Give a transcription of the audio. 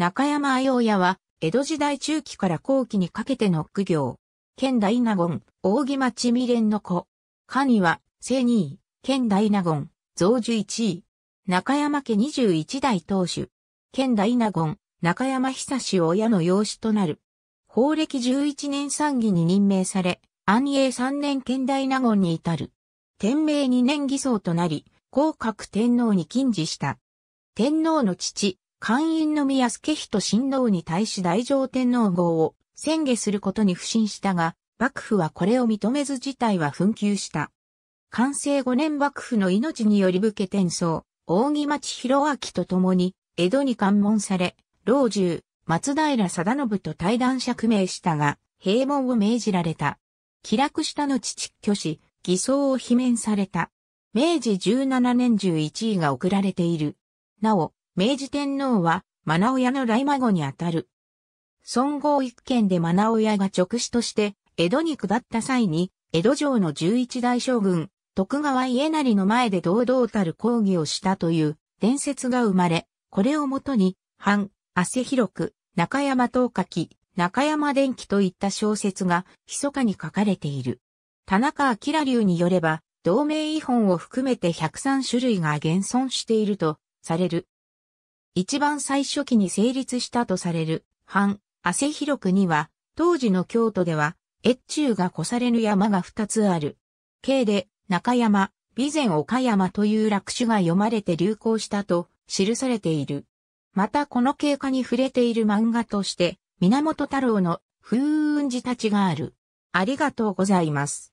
中山愛親は、江戸時代中期から後期にかけての苦行。県大納言、扇町未練の子。には、正二位、県大納言、増樹一位。中山家二十一代当主。県大納言、中山久志親の養子となる。法暦十一年参議に任命され、安永三年県大納言に至る。天明二年偽装となり、広角天皇に禁止した。天皇の父、官員の宮助人親王に対し大乗天皇号を宣言することに不信したが、幕府はこれを認めず事態は紛糾した。完成5年幕府の命により武家転送、大木町広明と共に、江戸に関門され、老中、松平定信と対談釈明したが、平門を命じられた。気楽した後父居し、偽装を罷免された。明治17年11位が送られている。なお、明治天皇は、マナオヤの来孫にあたる。孫号一軒でマナオヤが直使として、江戸に下った際に、江戸城の十一代将軍、徳川家成の前で堂々たる抗議をしたという伝説が生まれ、これをもとに、藩、汗広く、中山東書き、中山電気といった小説が密かに書かれている。田中明流によれば、同盟遺本を含めて103種類が現存しているとされる。一番最初期に成立したとされる、藩、汗広くには、当時の京都では、越中が越される山が二つある。京で、中山、備前岡山という落首が読まれて流行したと記されている。またこの経過に触れている漫画として、源太郎の風雲児たちがある。ありがとうございます。